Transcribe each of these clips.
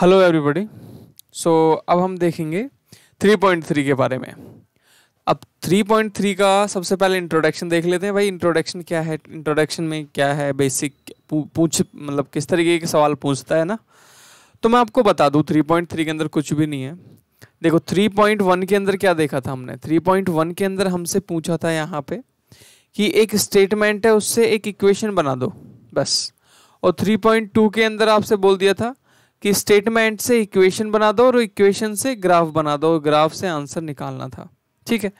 Hello everybody so अब हम देखेंगे 3.3 के बारे में अब 3.3 का सबसे पहले इंट्रोडक्शन देख लेते हैं भाई इंट्रोडक्शन क्या है इंट्रोडक्शन में क्या है बेसिक पूछ मतलब किस तरीके के सवाल पूछता है ना तो मैं आपको बता दूँ 3.3 के अंदर कुछ भी नहीं है देखो 3.1 के अंदर क्या देखा था हमने 3.1 के अंदर हमसे पूछा था यहाँ पे कि एक स्टेटमेंट है उससे एक इक्वेशन बना दो बस और 3.2 के अंदर आपसे बोल दिया था कि स्टेटमेंट से इक्वेशन बना दो और इक्वेशन से ग्राफ बना दो ग्राफ से आंसर निकालना था ठीक है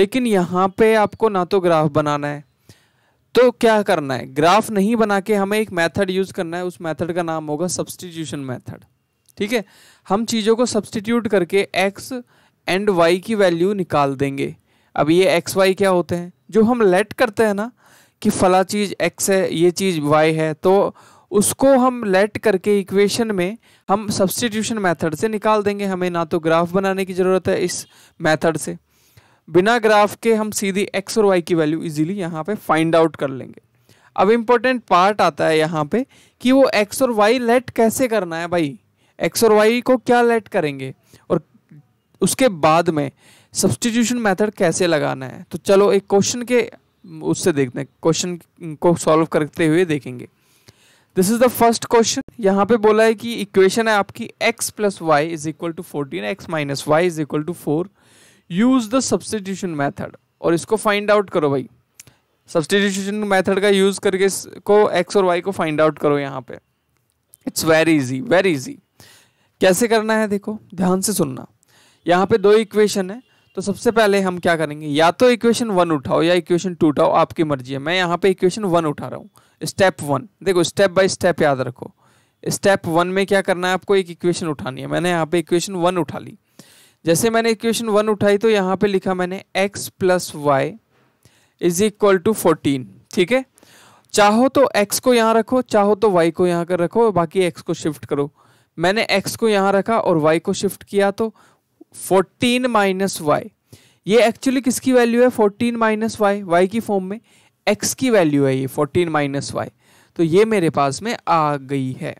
लेकिन यहाँ पे आपको ना तो ग्राफ बनाना है तो क्या करना है ग्राफ नहीं बना के हमें एक मेथड यूज़ करना है उस मेथड का नाम होगा सब्सटीट्यूशन मेथड ठीक है हम चीज़ों को सब्सटीट्यूट करके एक्स एंड वाई की वैल्यू निकाल देंगे अब ये एक्स वाई क्या होते हैं जो हम लेट करते हैं ना कि फ़ला चीज़ एक्स है ये चीज़ वाई है तो उसको हम लेट करके इक्वेशन में हम सब्सटीट्यूशन मेथड से निकाल देंगे हमें ना तो ग्राफ बनाने की ज़रूरत है इस मेथड से बिना ग्राफ के हम सीधी एक्स और वाई की वैल्यू इजीली यहाँ पे फाइंड आउट कर लेंगे अब इम्पोर्टेंट पार्ट आता है यहाँ पे कि वो एक्स और वाई लेट कैसे करना है भाई एक्स और वाई को क्या लेट करेंगे और उसके बाद में सब्सटीट्यूशन मैथड कैसे लगाना है तो चलो एक क्वेश्चन के उससे देखते हैं क्वेश्चन को सॉल्व करते हुए देखेंगे this is the first question यहाँ पे बोला है कि इक्वेशन है आपकी x plus Y is equal to fourteen X minus Y is equal to four use the substitution method और इसको फाइंड आउट करो भाई सब्सटीट्यूशन मैथड का यूज करके इसको x और y को फाइंड आउट करो यहाँ पे it's very easy very easy कैसे करना है देखो ध्यान से सुनना यहाँ पे दो इक्वेशन है तो सबसे पहले हम क्या करेंगे या तो इक्वेशन वन उठाओ या इक्वेशन टू उठाओ आपकी मर्जी है मैं यहाँ पे इक्वेशन वन उठा रहा हूँ स्टेप वन देखो स्टेप बाय स्टेप याद रखो स्टेप वन में क्या करना है आपको एक इक्वेशन उठानी है मैंने यहाँ पे इक्वेशन वन उठा ली जैसे मैंने इक्वेशन वन उठाई तो यहाँ पे लिखा मैंने x plus Y is equal to fourteen ठीक है चाहो तो x को यहाँ रखो चाहो तो y को यहाँ कर रखो बाकी x को शिफ्ट करो मैंने x को यहाँ रखा और y को शिफ्ट किया तो फोर्टीन माइनस वाई ये एक्चुअली किसकी वैल्यू है फोर्टीन माइनस वाई वाई की फॉर्म में एक्स की वैल्यू है ये फोर्टीन माइनस वाई तो ये मेरे पास में आ गई है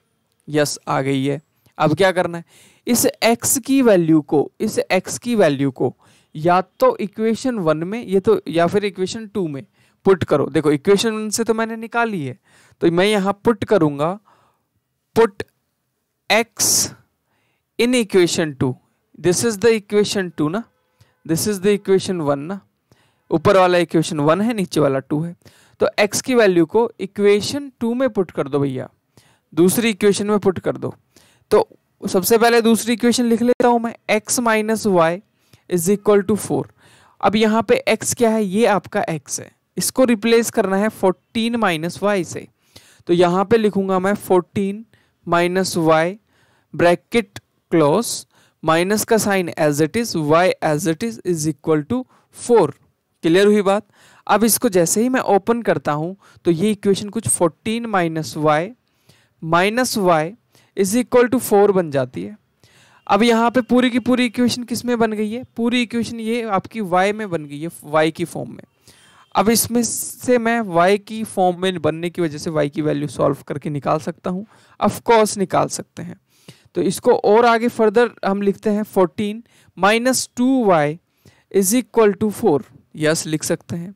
यस आ गई है अब क्या करना है इस एक्स की वैल्यू को इस एक्स की वैल्यू को या तो इक्वेशन वन में ये तो या फिर इक्वेशन टू में पुट करो देखो इक्वेशन वन से तो मैंने निकाली है तो मैं यहाँ पुट करूँगा put X in equation two this is the equation two ना this is the equation one ना ऊपर वाला इक्वेशन वन है नीचे वाला टू है तो एक्स की वैल्यू को इक्वेशन टू में पुट कर दो भैया दूसरी इक्वेशन में पुट कर दो तो सबसे पहले दूसरी इक्वेशन लिख लेता हूँ मैं X minus Y is equal to four अब यहाँ पे एक्स क्या है ये आपका एक्स है इसको रिप्लेस करना है फोर्टीन माइनस वाई से तो यहाँ पे लिखूंगा मैं fourteen minus Y bracket close minus का sign as it is Y as it is is equal to four clear हुई बात अब इसको जैसे ही मैं ओपन करता हूँ तो ये इक्वेशन कुछ fourteen minus Y minus Y is equal to four बन जाती है अब यहाँ पे पूरी की पूरी इक्वेशन किस में बन गई है पूरी इक्वेशन ये आपकी वाई में बन गई है वाई की फॉर्म में अब इसमें से मैं वाई की फॉर्म में बनने की वजह से वाई की वैल्यू सॉल्व करके निकाल सकता हूँ ऑफकोर्स निकाल सकते हैं तो इसको और आगे फर्दर हम लिखते हैं fourteen minus two Y is equal to four yes लिख सकते हैं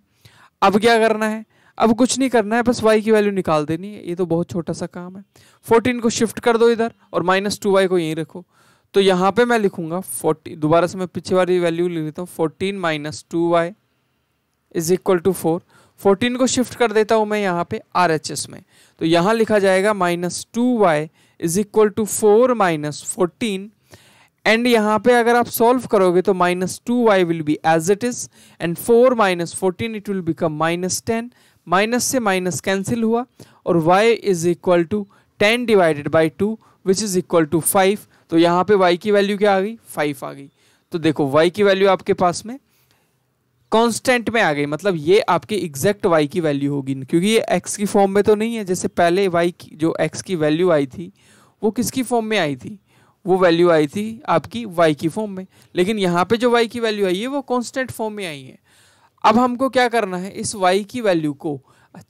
अब क्या करना है अब कुछ नहीं करना है बस वाई की वैल्यू निकाल देनी है ये तो बहुत छोटा सा काम है फोर्टीन को शिफ्ट कर दो इधर और माइनस टू वाई को यहीं रखो तो यहाँ पे मैं लिखूंगा फोर्टी दोबारा से मैं पीछे वाली वैल्यू लिख देता हूँ fourteen minus two Y is equal to four fourteen को शिफ्ट कर देता हूँ मैं यहाँ पे आर एच एस में तो यहाँ लिखा जाएगा minus two Y is equal to four minus fourteen and यहाँ पे अगर आप सॉल्व करोगे तो minus two Y will be as it is and four minus fourteen it will become minus ten minus से माइनस कैंसिल हुआ और y is equal to ten divided by two which is equal to five तो यहाँ पे y की value क्या आ गई five आ गई तो देखो y की वैल्यू आपके पास में कांस्टेंट में आ गई मतलब ये आपके एग्जैक्ट y की वैल्यू होगी क्योंकि ये x की फॉर्म में तो नहीं है जैसे पहले y की जो x की वैल्यू आई थी वो किसकी फॉर्म में आई थी वो वैल्यू आई थी आपकी वाई की फॉर्म में लेकिन यहाँ पे जो वाई की वैल्यू आई है वो कॉन्स्टेंट फॉर्म में आई है अब हमको क्या करना है इस वाई की वैल्यू को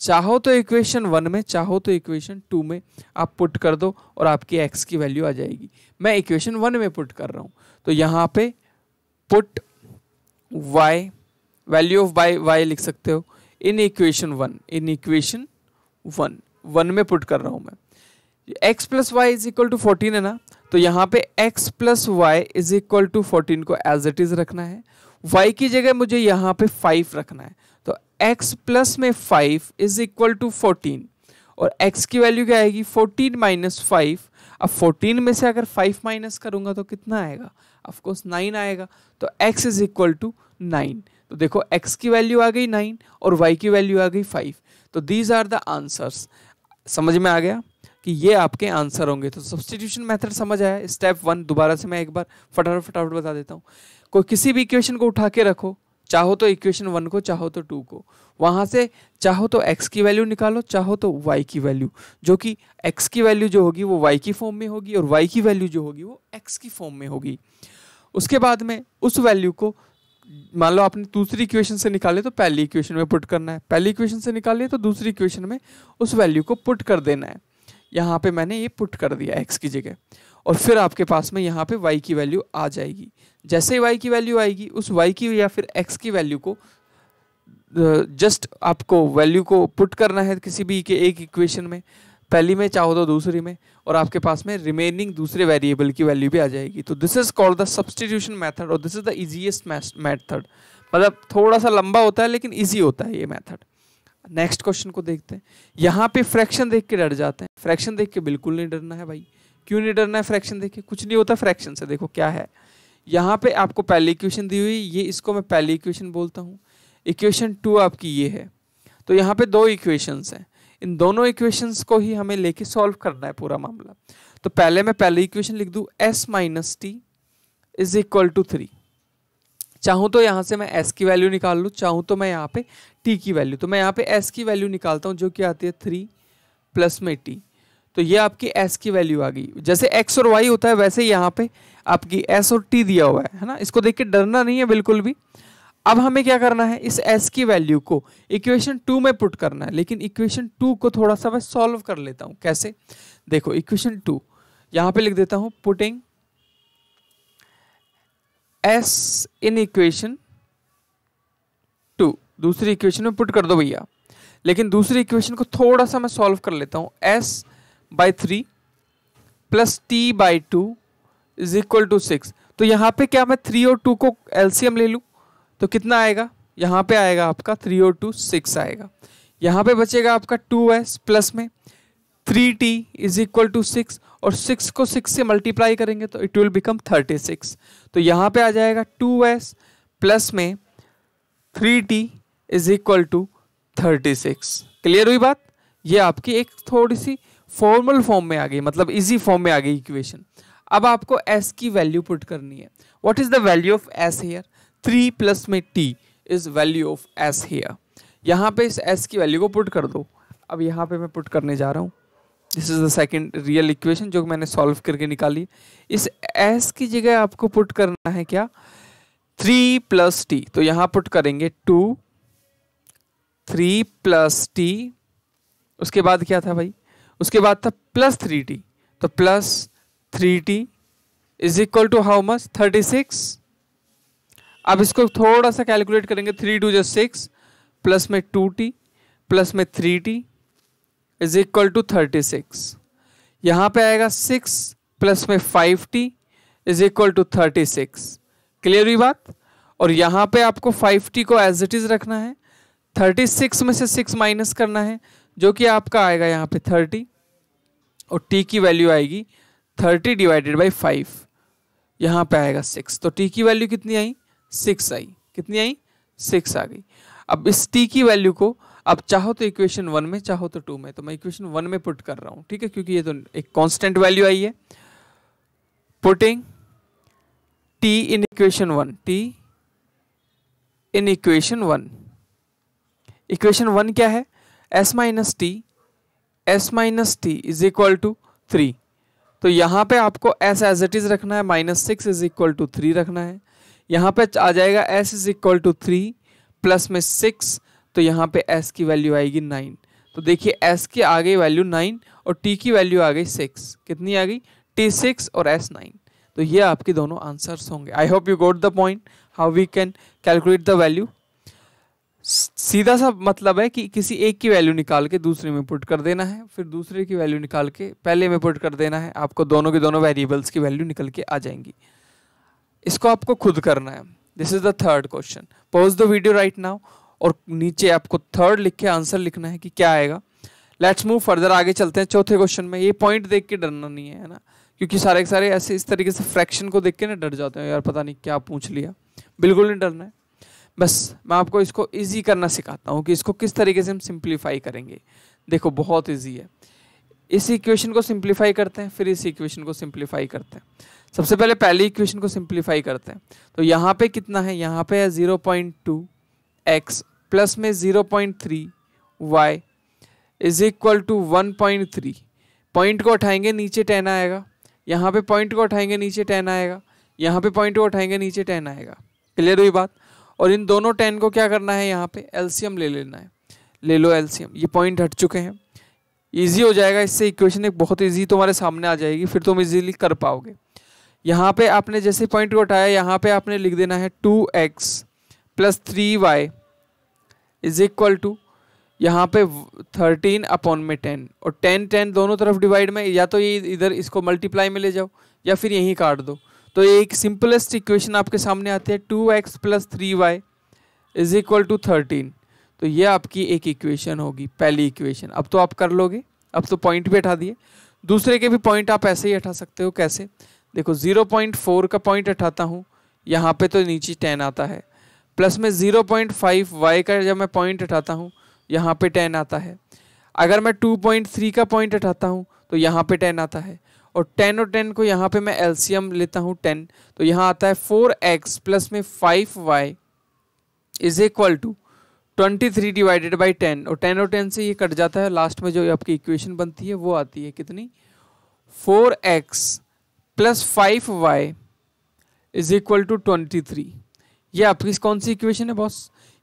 चाहो तो इक्वेशन वन में चाहो तो इक्वेशन टू में आप पुट कर दो और आपकी एक्स की वैल्यू आ जाएगी मैं इक्वेशन वन में पुट कर रहा हूँ तो यहाँ पे put Y value of by Y लिख सकते हो in equation one in equation one one में पुट कर रहा हूँ मैं X plus Y is equal to fourteen है ना तो यहाँ पे x plus Y is equal to fourteen को एज इट इज रखना है y की जगह मुझे यहाँ पे 5 रखना है तो x प्लस में 5 इज इक्वल टू फोर्टीन और x की वैल्यू क्या आएगी 14 माइनस फाइव अब 14 में से अगर 5 माइनस करूँगा तो कितना आएगा ऑफकोर्स 9 आएगा तो x is equal to nine तो देखो x की वैल्यू आ गई नाइन और y की वैल्यू आ गई फाइव तो दीज आर द आंसर्स समझ में आ गया कि ये आपके आंसर होंगे तो सब्सटीट्यूशन मेथड समझ आया स्टेप वन दोबारा से मैं एक बार फटाफट फटाफट बता देता हूँ कोई किसी भी इक्वेशन को उठा के रखो चाहो तो इक्वेशन वन को चाहो तो टू को वहाँ से चाहो तो एक्स की वैल्यू निकालो चाहो तो वाई की वैल्यू जो कि एक्स की वैल्यू जो होगी वो वाई की फॉर्म में होगी और वाई की वैल्यू जो होगी वो एक्स की फॉर्म में होगी उसके बाद में उस वैल्यू को मान लो आपने दूसरी इक्वेशन से निकाले तो पहली इक्वेशन में पुट करना है पहली इक्वेशन से निकाले तो दूसरी इक्वेशन में उस वैल्यू को पुट कर देना है यहाँ पे मैंने ये पुट कर दिया एक्स की जगह और फिर आपके पास में यहाँ पे वाई की वैल्यू आ जाएगी जैसे ही वाई की वैल्यू आएगी उस वाई की या फिर एक्स की वैल्यू को जस्ट आपको वैल्यू को पुट करना है किसी भी के एक इक्वेशन में पहली में चाहो तो दूसरी में और आपके पास में रिमेनिंग दूसरे वेरिएबल की वैल्यू भी आ जाएगी तो this is called the substitution method और this is the easiest method मतलब थोड़ा सा लंबा होता है लेकिन ईजी होता है ये मैथड नेक्स्ट क्वेश्चन को देखते हैं यहाँ पे फ्रैक्शन देख के डर जाते हैं फ्रैक्शन देख के बिल्कुल नहीं डरना है भाई क्यों नहीं डरना है फ्रैक्शन देख के कुछ नहीं होता फ्रैक्शन से देखो क्या है यहाँ पे आपको पहली इक्वेशन दी हुई ये इसको मैं पहली इक्वेशन बोलता हूँ इक्वेशन टू आपकी ये है तो यहाँ पे दो इक्वेशंस हैं इन दोनों इक्वेशंस को ही हमें लेके सॉल्व करना है पूरा मामला तो पहले मैं पहली इक्वेशन लिख दूँ S minus T is equal to three चाहूँ तो यहाँ से मैं एस की वैल्यू निकाल लूँ चाहूँ तो मैं यहाँ पे टी की वैल्यू तो मैं यहाँ पे एस की वैल्यू निकालता हूँ जो कि आती है थ्री प्लस में टी तो ये आपकी एस की वैल्यू आ गई जैसे एक्स और वाई होता है वैसे यहाँ पे आपकी एस और टी दिया हुआ है है ना इसको देख के डरना नहीं है बिल्कुल भी अब हमें क्या करना है इस एस की वैल्यू को इक्वेशन टू में पुट करना है लेकिन इक्वेशन टू को थोड़ा सा मैं सॉल्व कर लेता हूँ कैसे देखो इक्वेशन टू यहाँ पे लिख देता हूँ putting S in equation two दूसरी इक्वेशन में पुट कर दो भैया लेकिन दूसरी इक्वेशन को थोड़ा सा मैं सॉल्व कर लेता हूँ S by three plus T by two is equal to six तो यहाँ पे क्या मैं थ्री और टू को एलसीएम ले लूँ तो कितना आएगा यहाँ पे आएगा आपका थ्री और टू सिक्स आएगा यहाँ पे बचेगा आपका टू एस प्लस में three T is equal to six और सिक्स को सिक्स से मल्टीप्लाई करेंगे तो it will become thirty six तो यहाँ पे आ जाएगा टू एस प्लस में three T is equal to thirty six clear हुई बात ये आपकी एक थोड़ी सी फॉर्मल फॉर्म में आ गई मतलब इजी फॉर्म में आ गई इक्वेशन अब आपको एस की वैल्यू पुट करनी है what is the value of S here three plus में T is value of S here यहाँ पे इस एस की वैल्यू को पुट कर दो अब यहाँ पे मैं पुट करने जा रहा हूँ this is the second real equation जो मैंने सॉल्व करके निकाली इस एस की जगह आपको पुट करना है क्या थ्री प्लस टी तो यहाँ पुट करेंगे टू थ्री प्लस टी उसके बाद क्या था भाई उसके बाद था प्लस थ्री टी तो plus three T is equal to how much thirty six अब इसको थोड़ा सा कैलकुलेट करेंगे थ्री टू जो सिक्स प्लस में टू टी प्लस में three T is equal to thirty six यहाँ पर आएगा सिक्स प्लस में five T is equal to thirty six clear हुई बात और यहाँ पे आपको फाइव टी को एज इट इज़ रखना है थर्टी सिक्स में से सिक्स माइनस करना है जो कि आपका आएगा यहाँ पे थर्टी और टी की वैल्यू आएगी थर्टी डिवाइडेड बाई फाइव यहाँ पे आएगा सिक्स तो टी की वैल्यू कितनी आई सिक्स आई कितनी आई सिक्स आ गई अब इस टी की वैल्यू को अब चाहो तो इक्वेशन वन में चाहो तो टू में तो मैं इक्वेशन वन में पुट कर रहा हूं ठीक है क्योंकि ये तो एक कॉन्स्टेंट वैल्यू आई है putting T in equation one T in equation one equation one क्या है S minus T S minus T is equal to three तो यहां पे आपको एस एज इट इज़ रखना है minus six is equal to three रखना है यहां पे आ जाएगा S is equal to three plus में सिक्स तो यहाँ पे एस की वैल्यू आएगी नाइन तो देखिए एस की आ गई वैल्यू नाइन और टी की वैल्यू आ गई सिक्स कितनी आ गई टी सिक्स और एस नाइन तो ये आपके दोनों आंसर्स होंगे I hope you got the point how we can calculate the value सीधा सा मतलब है कि किसी एक की वैल्यू निकाल के दूसरे में पुट कर देना है फिर दूसरे की वैल्यू निकाल के पहले में पुट कर देना है आपको दोनों के दोनों वेरिएबल्स की वैल्यू निकल के आ जाएंगी इसको आपको खुद करना है this is the third question pause the video right now और नीचे आपको थर्ड लिख के आंसर लिखना है कि क्या आएगा लेट्स मूव फर्दर आगे चलते हैं चौथे क्वेश्चन में ये पॉइंट देख के डरना नहीं है ना क्योंकि सारे के सारे ऐसे इस तरीके से फ्रैक्शन को देख के ना डर जाते हैं यार पता नहीं क्या पूछ लिया बिल्कुल नहीं डरना है बस मैं आपको इसको ईजी करना सिखाता हूँ कि इसको किस तरीके से हम सिंप्लीफाई करेंगे देखो बहुत ईजी है इस इक्वेशन को सिंप्लीफाई करते हैं फिर इस इक्वेशन को सिंप्लीफाई करते हैं सबसे पहले पहली इक्वेशन को सिंप्लीफाई करते हैं तो यहाँ पे कितना है यहाँ पे है zero point two x plus में zero point three Y is equal to one point three point को उठाएंगे नीचे टेन आएगा यहाँ पे पॉइंट को उठाएंगे नीचे टेन आएगा यहाँ पे पॉइंट को उठाएंगे नीचे टेन आएगा क्लियर हुई बात और इन दोनों टेन को क्या करना है यहाँ पे एलसीएम ले लेना है ले लो एलसीएम ये पॉइंट हट चुके हैं ईजी हो जाएगा इससे इक्वेशन एक बहुत ईजी तुम्हारे सामने आ जाएगी फिर तुम इजीली कर पाओगे यहाँ पे आपने जैसे पॉइंट को उठाया यहाँ पे आपने लिख देना है two x plus three Y is equal to यहाँ पे थर्टीन अपॉन में टेन और टेन टेन दोनों तरफ डिवाइड में या तो ये इधर इसको मल्टीप्लाई में ले जाओ या फिर यहीं काट दो तो एक सिंपलेस्ट इक्वेशन आपके सामने आती है two x plus three Y is equal to thirteen तो ये आपकी एक इक्वेशन होगी पहली इक्वेशन अब तो आप कर लोगे अब तो पॉइंट भी हटा दिए दूसरे के भी पॉइंट आप ऐसे ही हटा सकते हो कैसे देखो ज़ीरो पॉइंट फोर का पॉइंट हटाता हूँ यहाँ पे तो नीचे टेन आता है प्लस में ज़ीरो पॉइंट फाइव वाई का जब मैं पॉइंट उठाता हूँ यहाँ पे टेन आता है अगर मैं टू पॉइंट थ्री का पॉइंट उठाता हूँ तो यहाँ पे टेन आता है और टेन और टेन को यहाँ पे मैं एल्सीयम लेता हूँ टेन तो यहाँ आता है फोर एक्स प्लस में five Y is equal to twenty three divided by ten और टेन और टेन से ये कट जाता है लास्ट में जो आपकी इक्वेशन बनती है वो आती है कितनी four X plus five Y is equal to twenty three ये आपकी कौन सी इक्वेशन है बॉस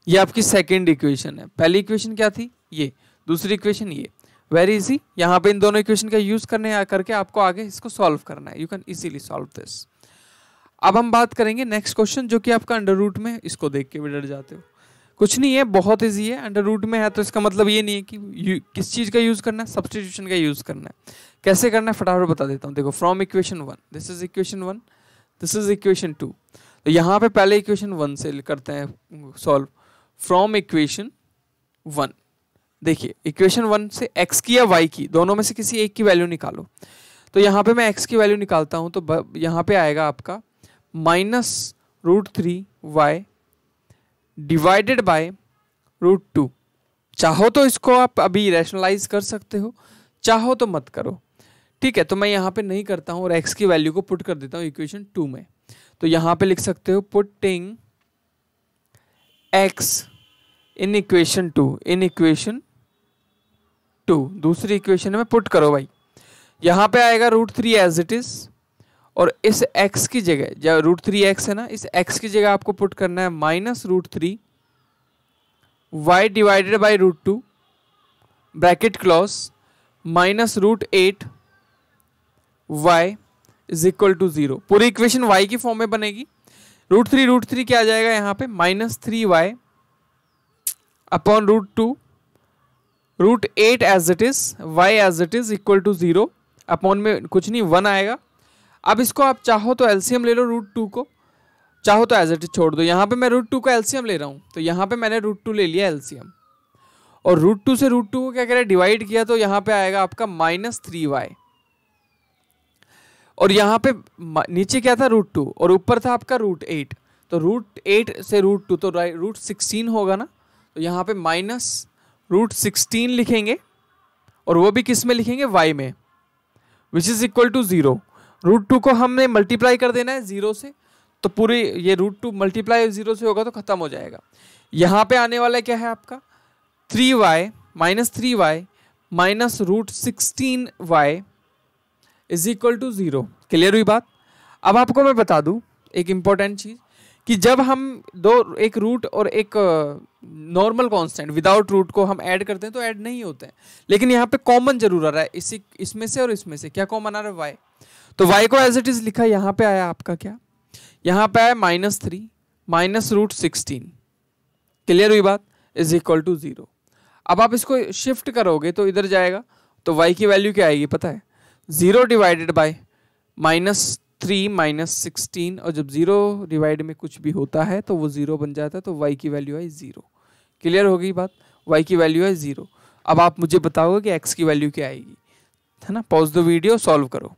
ये आपकी सेकेंड इक्वेशन है पहली इक्वेशन क्या थी ये दूसरी इक्वेशन ये वेरी इजी यहाँ पे इन दोनों इक्वेशन का यूज़ करने करके आपको आगे इसको सॉल्व करना है you can easily solve this अब हम बात करेंगे नेक्स्ट क्वेश्चन जो कि आपका अंडर रूट में इसको देख के भी डर जाते हो कुछ नहीं है बहुत ईजी है अंडर रूट में है तो इसका मतलब ये नहीं है कि किस चीज़ का यूज़ करना है सब्सटीट्यूशन का यूज़ करना है कैसे करना है फटाफट बता देता हूँ देखो from equation one this is equation one this is equation two तो यहाँ पे पहले इक्वेशन वन से करते हैं सॉल्व फ्रॉम इक्वेशन वन देखिए इक्वेशन वन से एक्स की या वाई की दोनों में से किसी एक की वैल्यू निकालो तो यहाँ पे मैं एक्स की वैल्यू निकालता हूँ तो यहाँ पे आएगा आपका minus root three Y divided by root two चाहो तो इसको आप अभी रैशनलाइज कर सकते हो चाहो तो मत करो ठीक है तो मैं यहाँ पे नहीं करता हूँ और एक्स की वैल्यू को पुट कर देता हूँ इक्वेशन टू में तो यहां पे लिख सकते हो putting X in equation two in equation two दूसरी इक्वेशन में पुट करो भाई यहां पे आएगा root three as it is और इस एक्स की जगह जब रूट थ्री एक्स है ना इस एक्स की जगह आपको पुट करना है minus root three Y divided by root two bracket close minus root eight Y is equal to zero पूरी इक्वेशन वाई की फॉर्म में बनेगी रूट थ्री रूट थ्री क्या आ जाएगा यहाँ पे minus three Y upon root two root eight as it is Y as it is equal to zero upon में कुछ नहीं वन आएगा अब इसको आप चाहो तो एलसीएम ले लो रूट टू को चाहो तो एज इट इज छोड़ दो यहाँ पे मैं रूट टू को एलसीएम ले रहा हूँ तो यहाँ पे मैंने रूट टू ले लिया एलसीएम और रूट टू से रूट टू को क्या कह रहे हैं डिवाइड किया तो यहाँ पे आएगा आपका माइनस थ्री वाई और यहाँ पे नीचे क्या था रूट टू और ऊपर था आपका रूट एट तो रूट एट से रूट टू तो रूट सिक्सटीन होगा ना तो यहाँ पे माइनस रूट सिक्सटीन लिखेंगे और वो भी किस में लिखेंगे वाई में which is equal to zero root two को हमने मल्टीप्लाई कर देना है ज़ीरो से तो पूरी ये रूट टू मल्टीप्लाई ज़ीरो से होगा तो ख़त्म हो जाएगा यहाँ पे आने वाला क्या है आपका three Y minus three Y minus root sixteen Y is equal to zero clear हुई बात अब आपको मैं बता दूं एक इम्पॉर्टेंट चीज़ कि जब हम दो एक रूट और एक नॉर्मल कांस्टेंट विदाउट रूट को हम ऐड करते हैं तो ऐड नहीं होते हैं लेकिन यहाँ पे कॉमन जरूर आ रहा है इसी इसमें से और इसमें से क्या कॉमन आ रहा है वाई तो वाई को एज इट इज़ लिखा यहाँ पे आया आपका क्या यहाँ पे आया minus three minus root sixteen clear हुई बात इज इक्वल टू ज़ीरो अब आप इसको शिफ्ट करोगे तो इधर जाएगा तो वाई की वैल्यू क्या आएगी पता है zero divided by minus three minus sixteen और जब ज़ीरो डिवाइड में कुछ भी होता है तो वो ज़ीरो बन जाता है तो वाई की वैल्यू आई ज़ीरो क्लियर हो गई बात वाई की वैल्यू आई ज़ीरो अब आप मुझे बताओगे कि एक्स की वैल्यू क्या आएगी है ना पॉज द वीडियो सॉल्व करो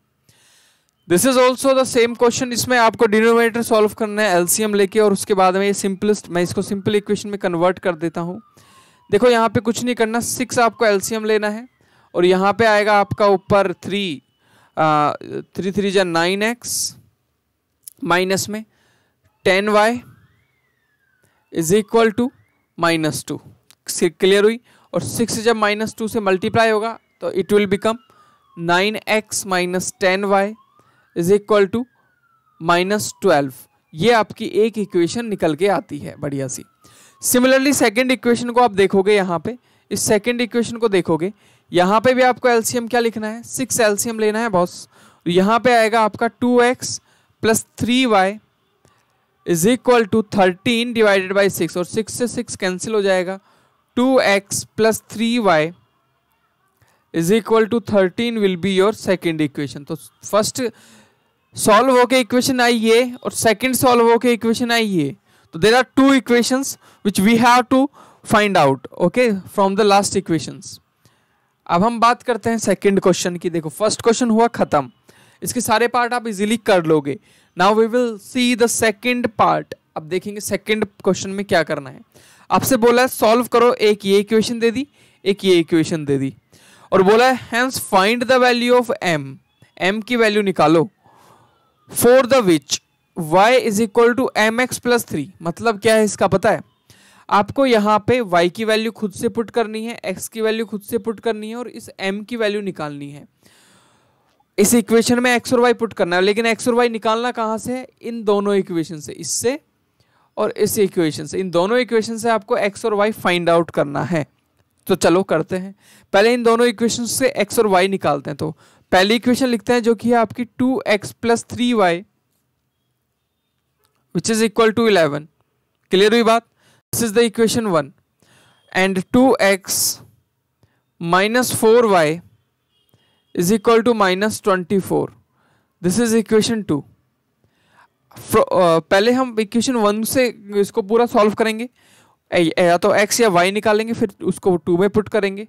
this is also the same question इसमें आपको डिनोमिनेटर सॉल्व करना है एलसीएम लेके और उसके बाद में ये सिंपलेस्ट मैं इसको सिंपल इक्वेशन में कन्वर्ट कर देता हूँ देखो यहाँ पे कुछ नहीं करना सिक्स आपको एलसीएम लेना है और यहाँ पे आएगा आपका ऊपर थ्री थ्री थ्री जा नाइन एक्स माइनस में ten Y is equal to minus two clear हुई और सिक्स जब माइनस टू से मल्टीप्लाई होगा तो it will become nine X minus ten Y is equal to minus twelve ये आपकी एक इक्वेशन निकल के आती है बढ़िया सी सिमिलरली सेकेंड इक्वेशन को आप देखोगे यहाँ पे इस सेकेंड इक्वेशन को देखोगे यहाँ पे भी आपको एल्सियम क्या लिखना है सिक्स एल्सियम लेना है बॉस यहाँ पे आएगा आपका two x plus three Y is equal to thirteen divided by six और सिक्स से सिक्स कैंसिल हो जाएगा two x plus three Y is equal to thirteen will be your second equation तो फर्स्ट सॉल्व होके equation आई ये और second solve होके इक्वेशन आई ये तो there are two equations which we have to find out okay from the last equations अब हम बात करते हैं सेकंड क्वेश्चन की देखो फर्स्ट क्वेश्चन हुआ ख़त्म इसके सारे पार्ट आप इजीली कर लोगे now we will see the second part अब देखेंगे सेकंड क्वेश्चन में क्या करना है आपसे बोला है सॉल्व करो एक ये इक्वेशन दे दी एक ये इक्वेशन दे दी और बोला है hence find the value of M M की वैल्यू निकालो for the which Y is equal to M x plus three मतलब क्या है इसका पता है आपको यहाँ पे y की वैल्यू खुद से पुट करनी है x की वैल्यू खुद से पुट करनी है और इस m की वैल्यू निकालनी है इस इक्वेशन में x और y पुट करना है लेकिन x और y निकालना कहाँ से है इन दोनों इक्वेशन से इससे और इस इक्वेशन से इन दोनों इक्वेशन से आपको x और y फाइंड आउट करना है तो चलो करते हैं पहले इन दोनों इक्वेशन से x और y निकालते हैं तो पहली इक्वेशन लिखते हैं जो कि है आपकी two x plus three Y which is equal to eleven clear हुई बात this is the equation 1 and 2x minus 4y is equal to minus 24 this is equation 2 For, uh, पहले हम इक्वेशन वन से इसको पूरा सॉल्व करेंगे या तो एक्स या वाई निकालेंगे फिर उसको टू में पुट करेंगे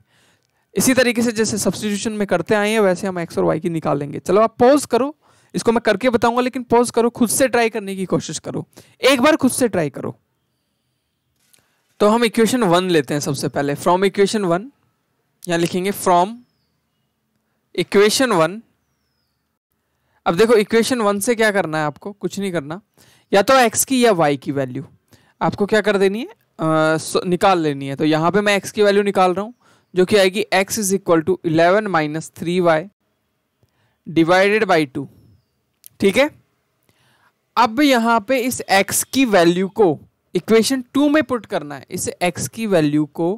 इसी तरीके से जैसे सब्सटीट्यूशन में करते आए हैं वैसे हम एक्स और वाई की निकालेंगे चलो आप पॉज करो इसको मैं करके बताऊंगा लेकिन पॉज करो खुद से ट्राई करने की कोशिश करो एक बार खुद से ट्राई करो तो हम इक्वेशन वन लेते हैं सबसे पहले फ्रॉम इक्वेशन वन यहां लिखेंगे फ्रॉम इक्वेशन वन अब देखो इक्वेशन वन से क्या करना है आपको कुछ नहीं करना या तो एक्स की या वाई की वैल्यू आपको क्या कर देनी है आ, निकाल लेनी है तो यहाँ पे मैं एक्स की वैल्यू निकाल रहा हूं जो कि आएगी X is equal to eleven minus three Y divided by two ठीक है अब यहाँ पे इस एक्स की वैल्यू को इक्वेशन टू में पुट करना है इसे एक्स की वैल्यू को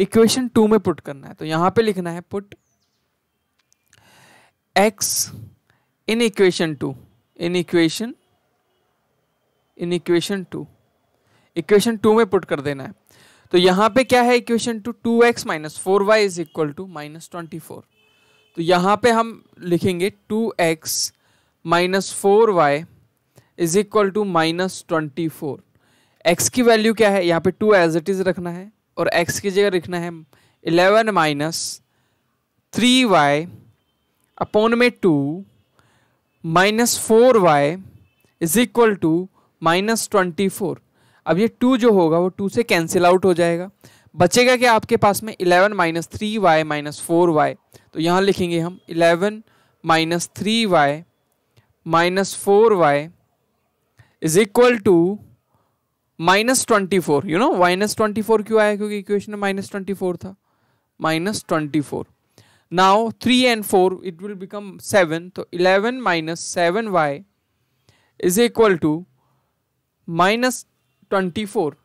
इक्वेशन टू में पुट करना है तो यहां पे लिखना है put X in equation two in equation in equation two equation two में पुट कर देना है तो यहां पे क्या है equation two two X minus four Y is equal to minus twenty four तो यहां पे हम लिखेंगे two X minus four Y is equal to minus twenty four X की वैल्यू क्या है यहाँ पे टू एज इट इज़ रखना है और एक्स की जगह रखना है eleven minus three Y upon में two minus four Y is equal to minus twenty four अब ये टू जो होगा वो टू से कैंसिल आउट हो जाएगा बचेगा क्या आपके पास में eleven minus three Y minus four Y तो यहाँ लिखेंगे हम eleven minus three Y minus four Y is equal to minus twenty four you know minus twenty four क्यों आया क्योंकि इक्वेशन में माइनस ट्वेंटी फोर था minus twenty four now three and four it will become seven तो eleven minus seven Y is equal to minus twenty four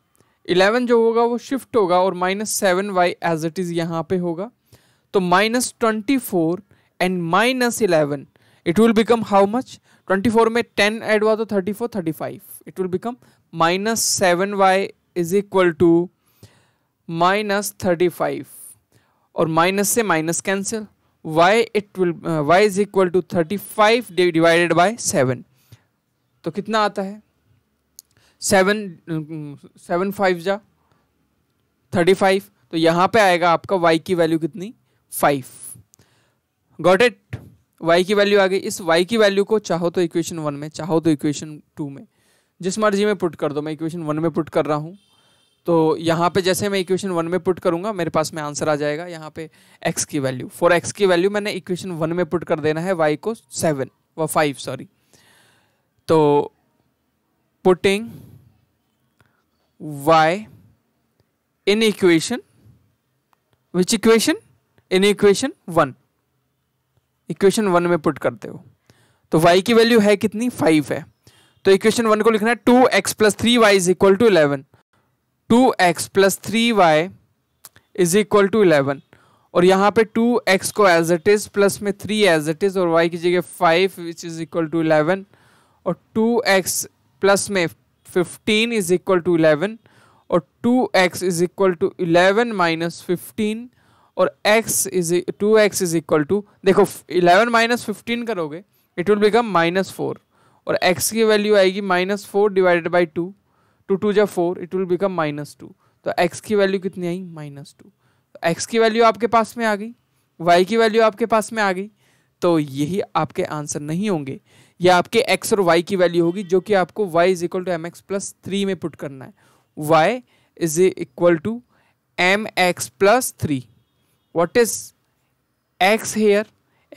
eleven जो होगा वो shift होगा और minus seven Y as it is यहाँ पे होगा तो minus twenty four and minus eleven it will become how much twenty four में टेन एड हुआ तो thirty four thirty five it will become minus seven Y is equal to minus thirty five और minus से minus cancel Y it will Y is equal to thirty five divided by seven तो कितना आता है seven seven five जा thirty five तो यहाँ पे आएगा आपका वाई की वैल्यू कितनी फाइव गॉट इट वाई की वैल्यू आ गई इस वाई की वैल्यू को चाहो तो इक्वेशन वन में चाहो तो इक्वेशन टू में जिस मर्जी में पुट कर दो मैं इक्वेशन वन में पुट कर रहा हूँ तो यहाँ पे जैसे मैं इक्वेशन वन में पुट करूँगा मेरे पास में आंसर आ जाएगा यहाँ पे एक्स की वैल्यू फॉर एक्स की वैल्यू मैंने इक्वेशन वन में पुट कर देना है वाई को सेवन व फाइव सॉरी तो putting Y in equation which equation in equation one equation one में पुट करते हो तो वाई की वैल्यू है कितनी फाइव है तो इक्वेशन वन को लिखना है two x plus three Y is equal to eleven two x plus three Y is equal to eleven और यहाँ पे टू एक्स को एज इट इज़ प्लस में थ्री एज इट इज़ और वाई की जगह five which is equal to eleven और two x plus में fifteen is equal to eleven और two x is equal to eleven minus fifteen और x is to x is equal to देखो eleven minus fifteen करोगे it will become minus four और x की value आएगी minus four divided by two two two जब four it will become minus two तो x की value कितनी आई माइनस टू तो की वैल्यू आपके पास में आ गई y की वैल्यू आपके पास में आ गई तो यही आपके आंसर नहीं होंगे या आपके x और y की वैल्यू होगी जो कि आपको y is equal to M x plus three में पुट करना है y is equal to M x plus three what is x here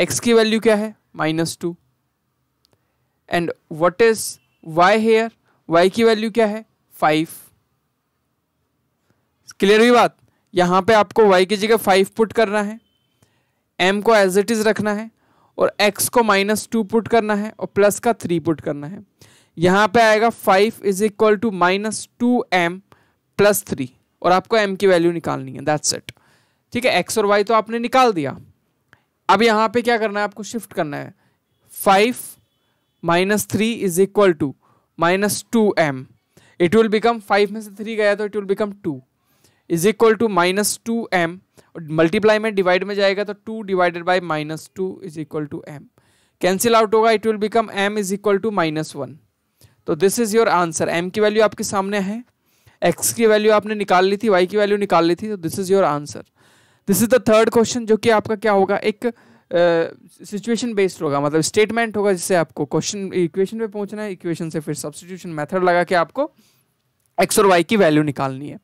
x की वैल्यू क्या है minus two and what is y here y की value क्या है five clear हुई बात यहाँ पे आपको y की जगह फाइव पुट करना है m को एज इट इज रखना है और x को माइनस टू पुट करना है और प्लस का थ्री पुट करना है यहां पे आएगा five is equal to minus two m plus three और आपको m की वैल्यू निकालनी है दैट्स इट ठीक है x और y तो आपने निकाल दिया अब यहाँ पे क्या करना है आपको शिफ्ट करना है five minus three is equal to minus two m it will become five में से थ्री गया तो it will become two is equal to minus two m multiply में डिवाइड में जाएगा तो two divided by minus two is equal to m cancel out होगा it will become m is equal to minus one तो this is your answer m की value आपके सामने है एक्स की वैल्यू आपने निकाल ली थी वाई की वैल्यू निकाल ली थी तो this is your answer this is the third question जो कि आपका क्या होगा एक सिचुएशन बेस्ड होगा मतलब स्टेटमेंट होगा जिससे आपको क्वेश्चन इक्वेशन पे पहुंचना है इक्वेशन से फिर सब्सटीट्यूशन मेथड लगा के आपको एक्स और वाई की वैल्यू निकालनी है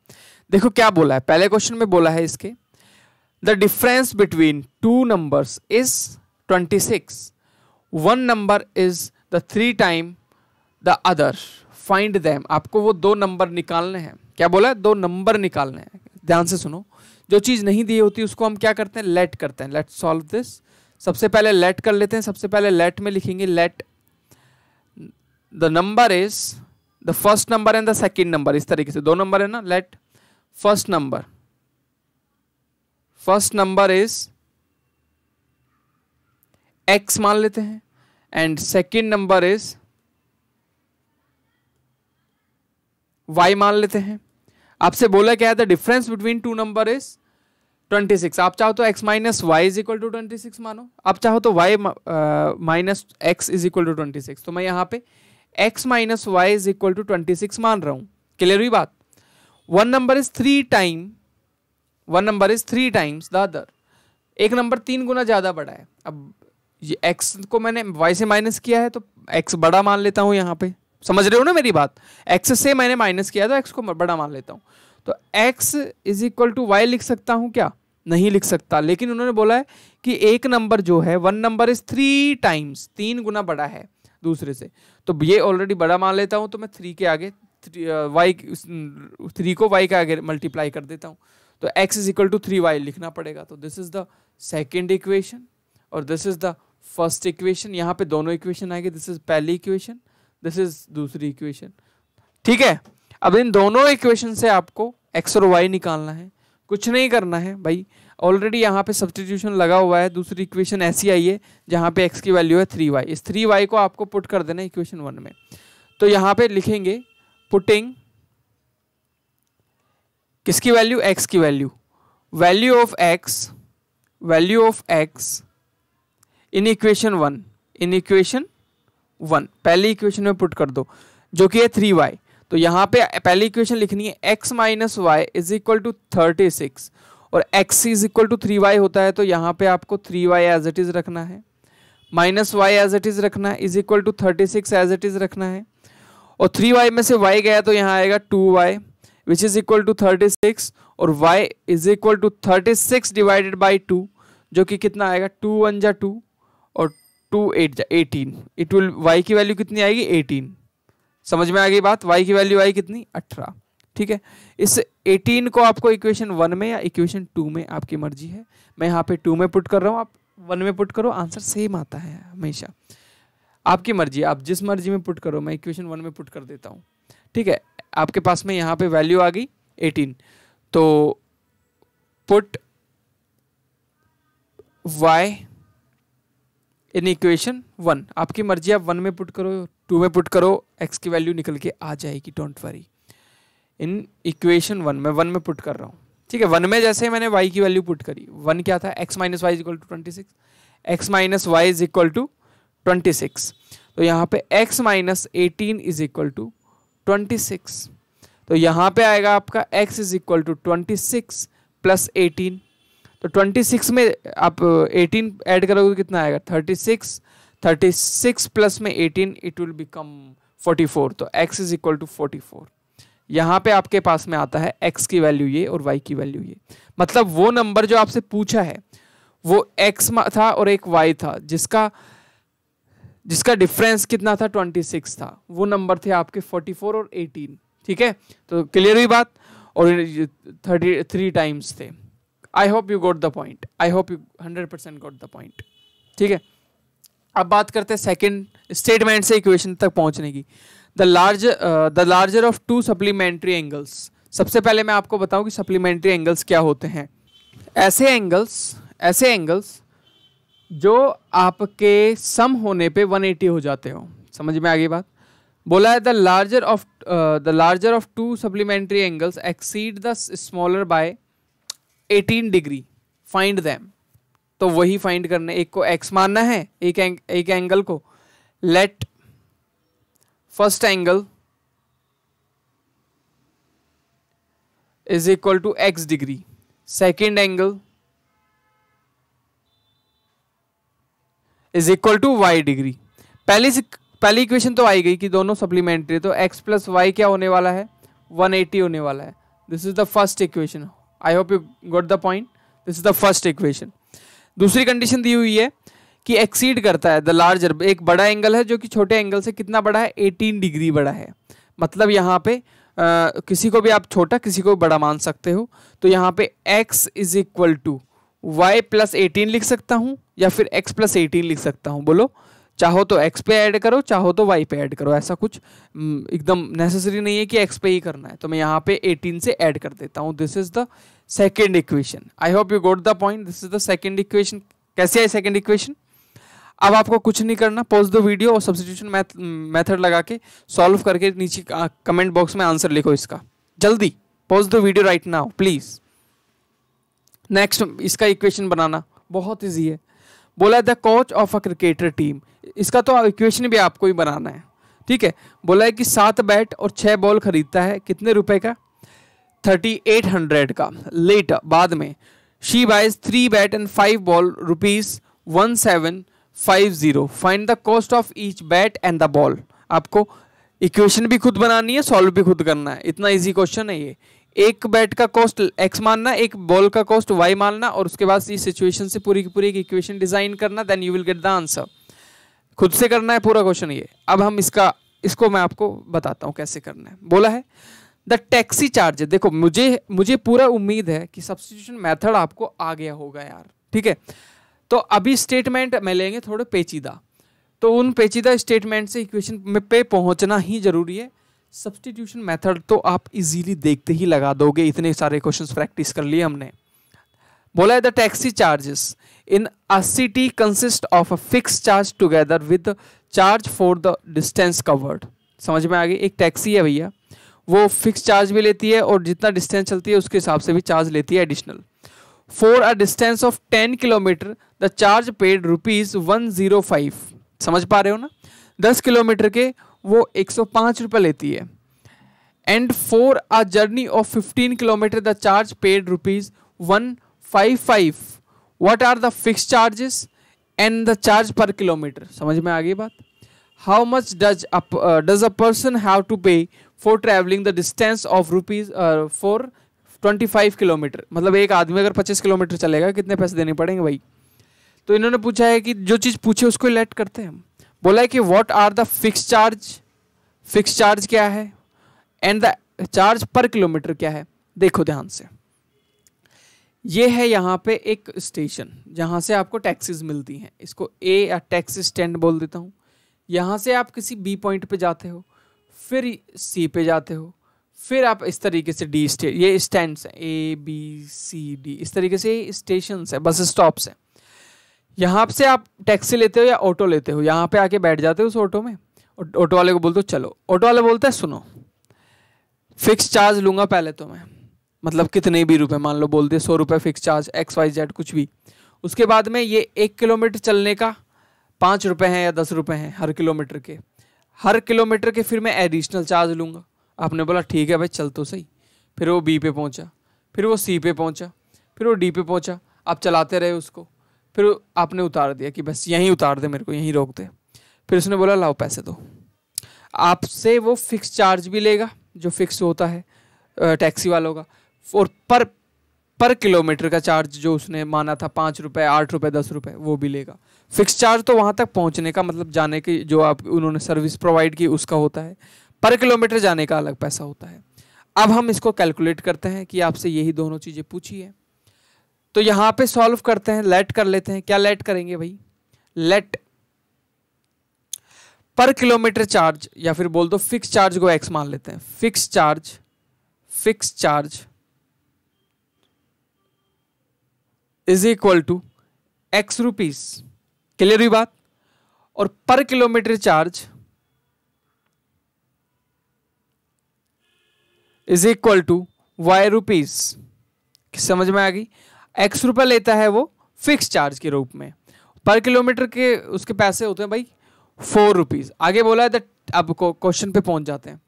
देखो क्या बोला है पहले क्वेश्चन में बोला है इसके the difference between two numbers is twenty six one number is the three time the other find them आपको वो दो नंबर निकालने हैं क्या बोला है? दो नंबर निकालने हैं ध्यान से सुनो जो चीज़ नहीं दी होती उसको हम क्या करते हैं लेट करते हैं लेट सॉल्व दिस सबसे पहले लेट कर लेते हैं सबसे पहले लेट में लिखेंगे let the number is the first number and the second number इस तरीके से दो नंबर है ना let first number first number is x मान लेते हैं and second number is y मान लेते हैं आपसे बोला क्या है the difference between two number is twenty six आप चाहो तो x minus Y is equal to twenty six मानो आप चाहो तो y minus x is equal to twenty six तो मैं यहाँ पे x minus Y is equal to twenty six मान रहा हूँ क्लियर हुई बात one number is three time one number is three times the other एक नंबर तीन गुना ज़्यादा बड़ा है अब ये एक्स को मैंने वाई से माइनस किया है तो एक्स बड़ा मान लेता हूँ यहाँ पे समझ रहे हो ना मेरी बात एक्स से मैंने माइनस किया तो एक्स को बड़ा मान लेता हूँ तो x is equal to y लिख सकता हूँ क्या नहीं लिख सकता लेकिन उन्होंने बोला है कि एक नंबर जो है one number is three times तीन गुना बड़ा है दूसरे से तो ये ऑलरेडी बड़ा मान लेता हूँ तो मैं थ्री के आगे वाई थ्री uh, को वाई के आगे मल्टीप्लाई कर देता हूँ तो x is equal to three y लिखना पड़ेगा तो this is the second equation और this is the first equation यहाँ पे दोनों इक्वेशन आएंगे दिस इज पहली इक्वेशन दिस इज दूसरी इक्वेशन ठीक है अब इन दोनों इक्वेशन से आपको एक्स और वाई निकालना है कुछ नहीं करना है भाई ऑलरेडी यहाँ पे सब्सटीट्यूशन लगा हुआ है दूसरी इक्वेशन ऐसी आई है जहाँ पे एक्स की वैल्यू है थ्री वाई इस थ्री वाई को आपको पुट कर देना इक्वेशन वन में तो यहाँ पे लिखेंगे पुटिंग किसकी वैल्यू एक्स की value value of x value of x in equation one in equation one पहले इक्वेशन में पुट कर दो जो कि है थ्री वाई तो यहाँ पे पहली इक्वेशन लिखनी है x minus Y is equal to thirty six और x is equal to three y होता है तो यहाँ पे आपको three y as it is रखना है minus y as it is रखना है is equal to thirty six as it is रखना है और थ्री वाई में से वाई गया तो यहाँ आएगा two y which is equal to thirty six और y is equal to thirty six divided by two जो कि कितना आएगा टू वन जा टू और टू एट जा एटीन इट विल वाई की वैल्यू कितनी आएगी एटीन समझ में आ गई बात वाई की वैल्यू आई कितनी अठारह ठीक है इस 18 को आपको इक्वेशन वन में या इक्वेशन टू में आपकी मर्जी है मैं यहाँ पे टू में पुट कर रहा हूँ आप वन में पुट करो आंसर सेम आता है हमेशा आपकी मर्जी आप जिस मर्जी में पुट करो मैं इक्वेशन वन में पुट कर देता हूँ ठीक है आपके पास में यहाँ पे वैल्यू आ गई एटीन तो put y in equation one आपकी मर्जी आप वन में पुट करो टू में पुट करो एक्स की वैल्यू निकल के आ जाएगी don't worry in equation one में वन में पुट कर रहा हूँ ठीक है वन में जैसे मैंने वाई की वैल्यू पुट करी वन क्या था x minus Y is equal to twenty six x minus Y is equal to twenty six तो यहाँ पे x minus eighteen is equal to twenty six तो यहाँ पे आएगा आपका x is equal to twenty six plus eighteen तो twenty six में आप एटीन ऐड करोगे तो कितना आएगा thirty six thirty six plus में eighteen it will become forty four तो x is equal to forty four यहाँ पे आपके पास में आता है एक्स की वैल्यू ये और वाई की वैल्यू ये मतलब वो नंबर जो आपसे पूछा है वो एक्स था और एक वाई था जिसका जिसका डिफरेंस कितना था ट्वेंटी सिक्स था वो नंबर थे आपके फोर्टी फोर और एटीन ठीक है तो क्लियर हुई बात और थर्टी थ्री टाइम्स थे I hope you got the point I hope you hundred percent got the point ठीक है अब बात करते हैं सेकेंड स्टेटमेंट से इक्वेशन तक पहुंचने की the large the larger of two supplementary angles सबसे पहले मैं आपको बताऊं कि सप्लीमेंट्री एंगल्स क्या होते हैं ऐसे एंगल्स ऐसे एंगल्स जो आपके सम होने पे 180 हो जाते हो समझ में आ गई बात बोला है the larger of the larger of two supplementary angles exceed the smaller by 18 degree find them तो वही फाइंड करना एक को एक्स मानना है एक एंग, एक एंगल को let first angle is equal to x degree second angle is equal to y degree पहली से पहली इक्वेशन तो आई गई कि दोनों सप्लीमेंट्री तो एक्स प्लस वाई क्या होने वाला है 180 होने वाला है this is the first equation I hope you got the point this is the first equation दूसरी कंडीशन दी हुई है कि एक्सीड करता है द लार्जर एक बड़ा एंगल है जो कि छोटे एंगल से कितना बड़ा है एटीन डिग्री बड़ा है मतलब यहाँ पे आ, किसी को भी आप छोटा किसी को भी बड़ा मान सकते हो तो यहाँ पे x is equal to y plus eighteen लिख सकता हूँ या फिर x प्लस एटीन लिख सकता हूँ बोलो चाहो तो एक्स पे ऐड करो चाहो तो वाई पे ऐड करो ऐसा कुछ हम्म, एकदम नेसेसरी नहीं है कि एक्स पे ही करना है तो मैं यहाँ पे 18 से ऐड कर देता हूँ this is the second equation I hope you got the point this is the second equation कैसे आई सेकेंड इक्वेशन अब आपको कुछ नहीं करना पॉज द वीडियो और सब्सिट्यूशन मेथड लगा के सॉल्व करके नीचे कमेंट बॉक्स में आंसर लिखो इसका जल्दी pause the video right now please next इसका इक्वेशन बनाना बहुत ईजी है बोला the coach of a cricketer team इसका तो इक्वेशन भी आपको ही बनाना है ठीक है बोला है कि सात बैट और छह बॉल खरीदता है कितने रुपए का थर्टी एट हंड्रेड का लेट बाद में she buys three bat and five ball rupees one seven five zero find the cost of each bat and the ball आपको इक्वेशन भी खुद बनानी है सॉल्व भी खुद करना है इतना इजी क्वेश्चन है ये एक बैट का कॉस्ट एक्स मानना एक बॉल का कॉस्ट वाई मानना और उसके बाद इस सिचुएशन से पूरी की पूरी एक इक्वेशन डिजाइन करना then you will get the answer खुद से करना है पूरा क्वेश्चन ये अब हम इसका इसको मैं आपको बताता हूँ कैसे करना है बोला है द टैक्सी चार्ज देखो मुझे मुझे पूरा उम्मीद है कि सब्सटीट्यूशन मैथड आपको आ गया होगा यार ठीक है तो अभी स्टेटमेंट मैं लेंगे थोड़े पेचीदा तो उन पेचीदा स्टेटमेंट से इक्वेशन पे पहुंचना ही जरूरी है सब्सटीट्यूशन मेथड तो आप इजीली देखते ही लगा दोगे इतने सारे क्वेश्चंस प्रैक्टिस कर लिए हमने बोला है the taxi charges in a city consist of a fix charge together with charge for the distance covered समझ में आ गई एक टैक्सी है भैया वो फिक्स चार्ज भी लेती है और जितना डिस्टेंस चलती है उसके हिसाब से भी चार्ज लेती है additional for a distance of ten kilometre the charge paid rupees one zero five समझ पा रहे हो ना दस किलोमीटर के वो एक सौ लेती है and for a journey of fifteen kilometre the charge paid rupees one five five what are the fix charges and the charge per kilometre समझ में आ गई बात how much does does a person have to pay for travelling the distance of rupees for twenty five kilometre मतलब एक आदमी अगर पच्चीस किलोमीटर चलेगा कितने पैसे देने पड़ेंगे भाई तो इन्होंने पूछा है कि जो चीज़ पूछे उसको लेट करते हैं हम बोला है कि what are the fix charge fix charge क्या है and the charge per kilometre क्या है देखो ध्यान से ये है यहाँ पे एक स्टेशन जहाँ से आपको टैक्सीज मिलती हैं इसको ए या टैक्सी स्टैंड बोल देता हूँ यहाँ से आप किसी बी पॉइंट पे जाते हो फिर सी पे जाते हो फिर आप इस तरीके से डी स्टे ये स्टैंड हैं ए बी सी डी इस तरीके से स्टेशन है बस स्टॉप्स हैं यहाँ से आप टैक्सी लेते हो या ऑटो लेते हो यहाँ पे आके बैठ जाते हो उस ऑटो में ऑटो वाले को बोलते हो चलो ऑटो वाले बोलते हैं सुनो फिक्स चार्ज लूँगा पहले तो मैं मतलब कितने भी रुपए मान लो बोलते सौ रुपये fix charge x y z कुछ भी उसके बाद में ये एक किलोमीटर चलने का पाँच रुपये हैं या दस रुपये हैं हर किलोमीटर के हर किलोमीटर के फिर मैं एडिशनल चार्ज लूँगा आपने बोला ठीक है भाई चल तो सही फिर वो बी पे पहुँचा फिर वो सी पे पहुँचा फिर वो डी पे पहुँचा आप चलाते रहे उसको फिर आपने उतार दिया कि बस यहीं उतार दे मेरे को यहीं रोक दे फिर उसने बोला लाओ पैसे दो आपसे वो फिक्स चार्ज भी लेगा जो फिक्स होता है टैक्सी वालों का और पर पर किलोमीटर का चार्ज जो उसने माना था पाँच रुपये आठ रुपये दस रुपये वो भी लेगा फिक्स चार्ज तो वहाँ तक पहुँचने का मतलब जाने की जो आप उन्होंने सर्विस प्रोवाइड की उसका होता है पर किलोमीटर जाने का अलग पैसा होता है अब हम इसको कैलकुलेट करते हैं कि आपसे यही दोनों चीज़ें पूछी है तो यहां पे सॉल्व करते हैं लेट कर लेते हैं क्या लेट करेंगे भाई लेट पर किलोमीटर चार्ज या फिर बोल दो फिक्स चार्ज को एक्स मान लेते हैं fix charge fix charge is equal to x rupees clear हुई बात और per kilometre charge is equal to y rupees समझ में आ गई एक्स रुपये लेता है वो फिक्स चार्ज के रूप में पर किलोमीटर के उसके पैसे होते हैं भाई फोर रुपीज़ आगे बोला है तो अब क्वेश्चन पे पहुंच जाते हैं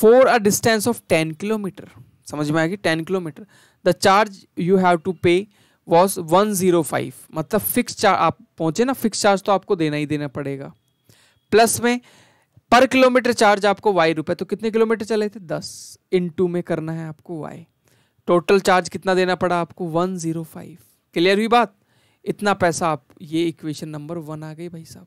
for a distance of ten kilometre समझ में आएगी ten kilometre the charge you have to pay was one zero five मतलब फिक्स चार्ज आप पहुंचे ना फिक्स चार्ज तो आपको देना ही देना पड़ेगा प्लस में पर किलोमीटर चार्ज आपको वाई रुपये तो कितने किलोमीटर चले थे दस इन टू में करना है आपको वाई टोटल चार्ज कितना देना पड़ा आपको वन ज़ीरो फाइव क्लियर हुई बात इतना पैसा आप ये इक्वेशन नंबर वन आ गई भाई साहब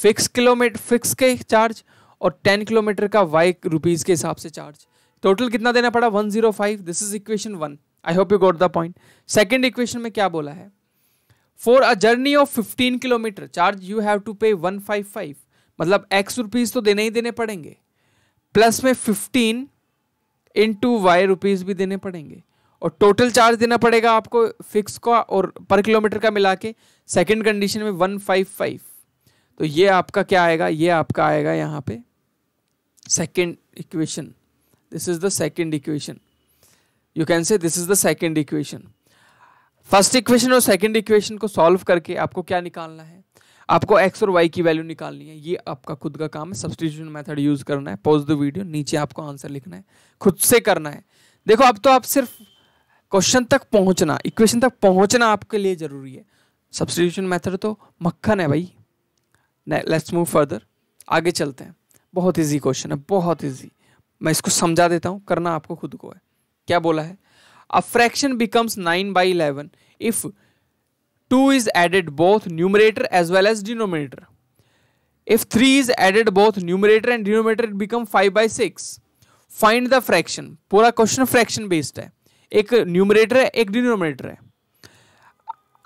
फिक्स किलोमीटर फिक्स के चार्ज और टेन किलोमीटर का वाई रुपीज़ के हिसाब से चार्ज टोटल कितना देना पड़ा one zero five this is equation one I hope you got the point second equation में क्या बोला है for a journey of fifteen kilometre charge you have to pay one five five मतलब x rupees तो देने ही देने पड़ेंगे प्लस में fifteen into Y rupees भी देने पड़ेंगे और टोटल चार्ज देना पड़ेगा आपको फिक्स का और पर किलोमीटर का मिला के सेकेंड कंडीशन में वन फाइव फाइव तो ये आपका क्या आएगा ये आपका आएगा यहाँ पे second equation this is the second equation you can say this is the second equation first equation और सेकेंड इक्वेशन को सॉल्व करके आपको क्या निकालना है आपको एक्स और वाई की वैल्यू निकालनी है ये आपका खुद का काम है सब्सटीट्यूशन मेथड यूज करना है पॉज द वीडियो नीचे आपको आंसर लिखना है खुद से करना है देखो अब तो आप सिर्फ क्वेश्चन तक पहुंचना इक्वेशन तक पहुंचना आपके लिए ज़रूरी है सब्सटीट्यूशन मेथड तो मक्खन है भाई लेट्स मूव फर्दर आगे चलते हैं बहुत इजी क्वेश्चन है बहुत इजी मैं इसको समझा देता हूँ करना आपको खुद को है क्या बोला है a fraction becomes nine by eleven if two is added both numerator as well as denominator if three is added both numerator and denominator become five by six find the fraction पूरा question fraction based है एक numerator है एक denominator है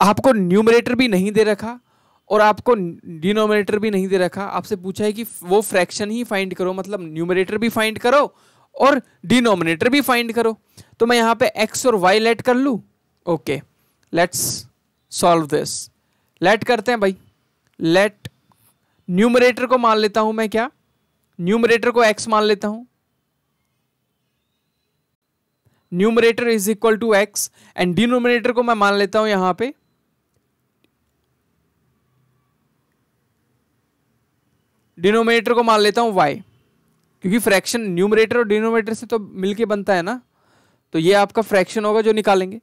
आपको numerator भी नहीं दे रखा और आपको डिनोमिनेटर भी नहीं दे रखा आपसे पूछा है कि वो फ्रैक्शन ही फाइंड करो मतलब न्यूमरेटर भी फाइंड करो और डिनोमिनेटर भी फाइंड करो तो मैं यहाँ पे एक्स और वाई लेट कर लूँ okay let's solve this let करते हैं भाई लेट न्यूमरेटर को मान लेता हूँ मैं क्या न्यूमरेटर को एक्स मान लेता हूँ numerator is equal to x and denominator को मैं मान लेता हूं यहां पे डिनोमिनेटर को मान लेता हूं वाई क्योंकि फ्रैक्शन न्यूमरेटर और डिनोमिनेटर से तो मिलके बनता है ना तो ये आपका फ्रैक्शन होगा जो निकालेंगे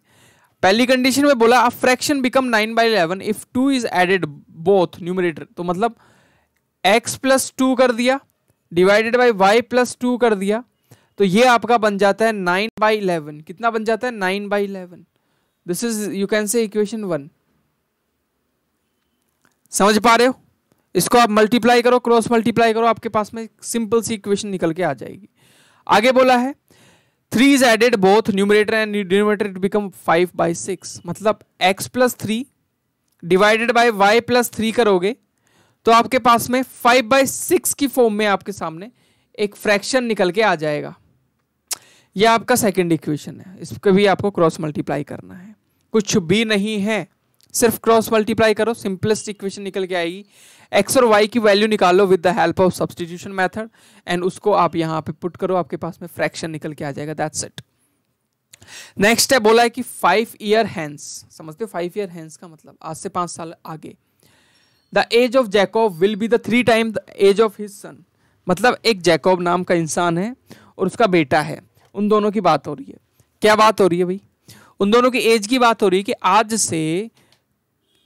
पहली कंडीशन में बोला अब fraction become nine by eleven if two is added both numerator तो मतलब एक्स प्लस टू कर दिया divided by y plus two कर दिया तो ये आपका बन जाता है नाइन बाई इलेवन कितना बन जाता है nine by eleven this is you can say equation one समझ पा रहे हो इसको आप मल्टीप्लाई करो क्रॉस मल्टीप्लाई करो आपके पास में सिंपल सी इक्वेशन निकल के आ जाएगी आगे बोला है three is added both numerator and it become five by six मतलब x plus three divided by y plus three करोगे तो आपके पास में फाइव बाई सिक्स की फॉर्म में आपके सामने एक फ्रैक्शन निकल के आ जाएगा ये आपका सेकेंड इक्वेशन है इसको भी आपको क्रॉस मल्टीप्लाई करना है कुछ भी नहीं है सिर्फ क्रॉस मल्टीप्लाई करो सिंपलेस्ट इक्वेशन निकल के आएगी एक्स और वाई की वैल्यू निकालो with the help of substitution method and उसको आप यहाँ पे पुट करो आपके पास में फ्रैक्शन निकल के आ जाएगा दैट्स इट नेक्स्ट है बोला है कि फाइव ईयर हैंस समझते हो फाइव ईयर हैंस का मतलब आज से पाँच साल आगे the age of Jacob will be the three time the age of his son मतलब एक जैकॉब नाम का इंसान है और उसका बेटा है उन दोनों की बात हो रही है क्या बात हो रही है भाई उन दोनों की एज की बात हो रही है कि आज से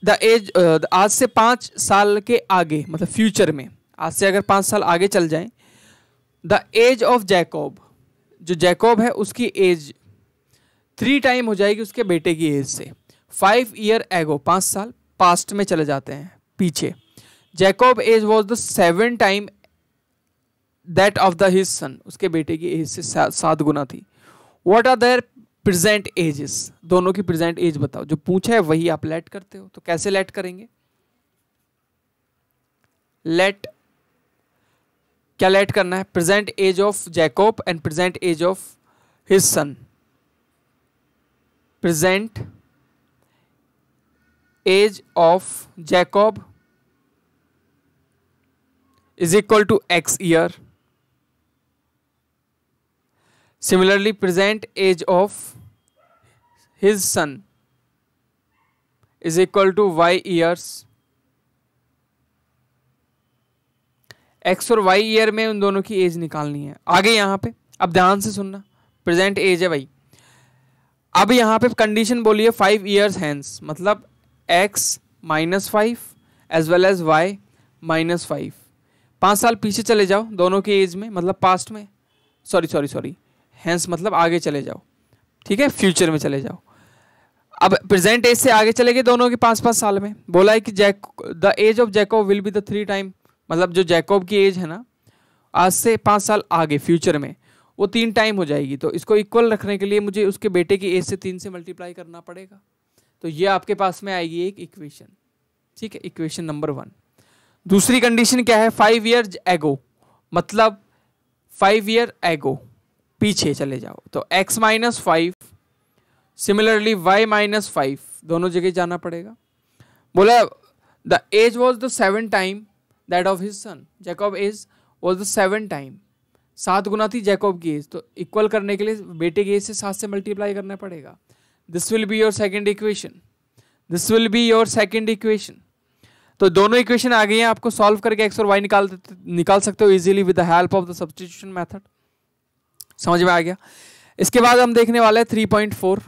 द एज uh, आज से पाँच साल के आगे मतलब फ्यूचर में आज से अगर पाँच साल आगे चल जाएं द एज ऑफ जैकॉब जो जैकॉब है उसकी एज थ्री टाइम हो जाएगी उसके बेटे की एज से फाइव ईयर एगो पाँच साल पास्ट में चले जाते हैं पीछे Jacob age was the seven time that of the his son उसके बेटे की एज से सात गुना थी what are their present ages दोनों की प्रेजेंट एज बताओ जो पूछा है वही आप लेट करते हो तो कैसे लेट करेंगे लेट क्या लेट करना है present age of Jacob and present age of his son present age of Jacob is equal to x year similarly present age of his son is equal to y years x और y year में उन दोनों की as निकालनी है आगे यहाँ पे अब ध्यान से सुनना प्रेजेंट एज है भाई अब यहाँ पे कंडीशन बोली है फाइव ईयर्स हैंस मतलब x minus five as well as y minus five पाँच साल पीछे चले जाओ दोनों की एज में मतलब पास्ट में सॉरी सॉरी सॉरी हैंस मतलब आगे चले जाओ ठीक है फ्यूचर में चले जाओ अब प्रेजेंट एज से आगे चले गए दोनों के पाँच पाँच साल में बोला है कि Jack the age of Jacob will be the three time मतलब जो जैकॉब की एज है ना आज से पाँच साल आगे फ्यूचर में वो तीन टाइम हो जाएगी तो इसको इक्वल रखने के लिए मुझे उसके बेटे की एज से तीन से मल्टीप्लाई करना पड़ेगा तो ये आपके पास में आएगी एक इक्वेशन ठीक है इक्वेशन नंबर वन दूसरी कंडीशन क्या है फाइव ईयर एगो मतलब फाइव ईयर एगो पीछे चले जाओ तो x minus five similarly y minus five दोनों जगह जाना पड़ेगा बोला the age was the seven time that of his son Jacob age was the seven time सात गुना थी जैकॉब की एज तो इक्वल करने के लिए बेटे की एज से सात से मल्टीप्लाई करना पड़ेगा this will be your second equation this will be your second equation तो दोनों इक्वेशन आ गई हैं आपको सॉल्व करके एक्स और वाई निकाल निकाल सकते हो easily with the help of the substitution method समझ में आ गया इसके बाद हम देखने वाले हैं three point four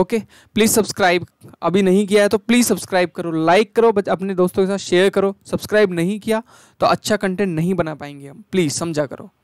okay please subscribe अभी नहीं किया है तो प्लीज़ सब्सक्राइब करो लाइक करो अपने दोस्तों के साथ शेयर करो सब्सक्राइब नहीं किया तो अच्छा कंटेंट नहीं बना पाएंगे हम प्लीज़ समझा करो